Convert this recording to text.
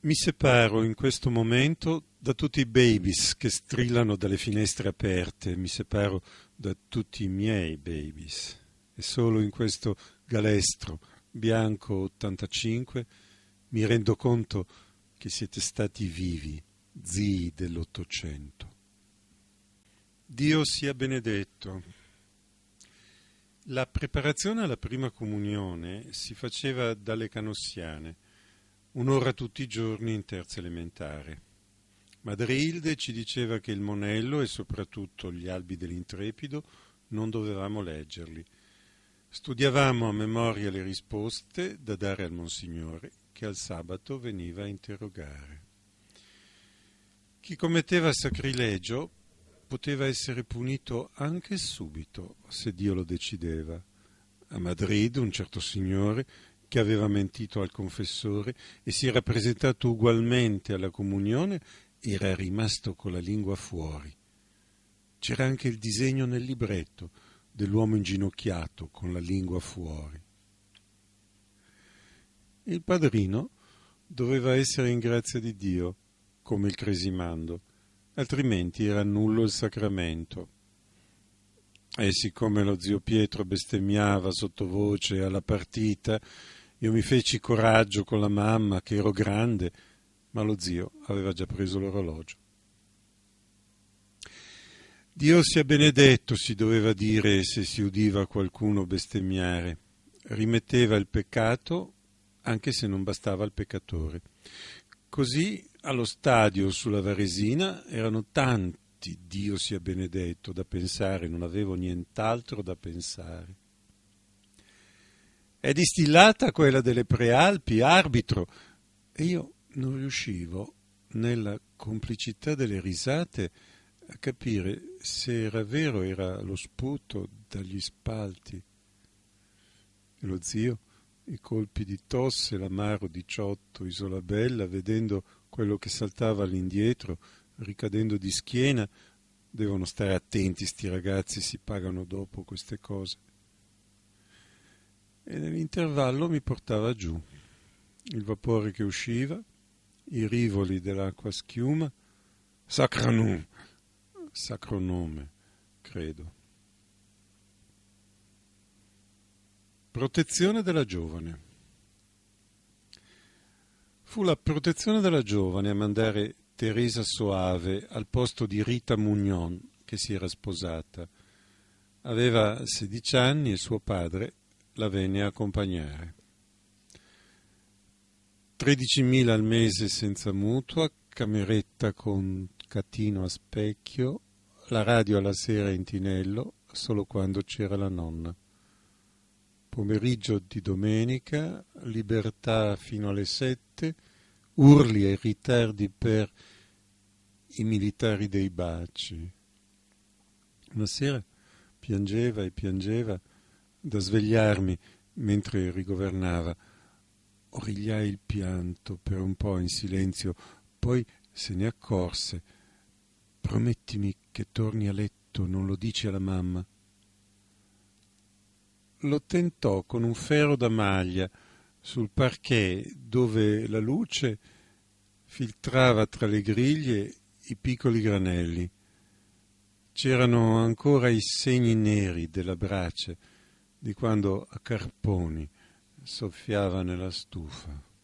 Mi separo in questo momento da tutti i babies che strillano dalle finestre aperte, mi separo da tutti i miei babies e solo in questo galestro bianco 85 mi rendo conto che siete stati vivi, zii dell'Ottocento. Dio sia benedetto. La preparazione alla prima comunione si faceva dalle canossiane un'ora tutti i giorni in terza elementare. Madrilde ci diceva che il Monello e soprattutto gli Albi dell'Intrepido non dovevamo leggerli. Studiavamo a memoria le risposte da dare al Monsignore, che al sabato veniva a interrogare. Chi commetteva sacrilegio poteva essere punito anche subito, se Dio lo decideva. A Madrid un certo signore che aveva mentito al confessore e si era presentato ugualmente alla comunione, era rimasto con la lingua fuori. C'era anche il disegno nel libretto dell'uomo inginocchiato con la lingua fuori. Il padrino doveva essere in grazia di Dio, come il cresimando, altrimenti era nullo il sacramento. E siccome lo zio Pietro bestemmiava sottovoce alla partita, io mi feci coraggio con la mamma, che ero grande, ma lo zio aveva già preso l'orologio. Dio sia benedetto, si doveva dire se si udiva qualcuno bestemmiare. Rimetteva il peccato anche se non bastava il peccatore. Così allo stadio sulla Varesina erano tanti Dio sia benedetto da pensare, non avevo nient'altro da pensare è distillata quella delle prealpi, arbitro. E io non riuscivo, nella complicità delle risate, a capire se era vero era lo sputo dagli spalti. E lo zio, i colpi di tosse, l'amaro 18, Isolabella, vedendo quello che saltava all'indietro, ricadendo di schiena, devono stare attenti, sti ragazzi si pagano dopo queste cose e nell'intervallo mi portava giù. Il vapore che usciva, i rivoli dell'acqua schiuma, sacranum, sacro nome, credo. Protezione della giovane. Fu la protezione della giovane a mandare Teresa Soave al posto di Rita Mugnon, che si era sposata. Aveva 16 anni e suo padre la venne a accompagnare. 13.000 al mese senza mutua, cameretta con catino a specchio, la radio alla sera in tinello, solo quando c'era la nonna. Pomeriggio di domenica, libertà fino alle sette, urli e ritardi per i militari dei baci. Una sera piangeva e piangeva da svegliarmi mentre rigovernava. Origliai il pianto per un po' in silenzio, poi se ne accorse. Promettimi che torni a letto, non lo dici alla mamma. Lo tentò con un ferro da maglia sul parquet dove la luce filtrava tra le griglie i piccoli granelli. C'erano ancora i segni neri della brace di quando a carponi soffiava nella stufa.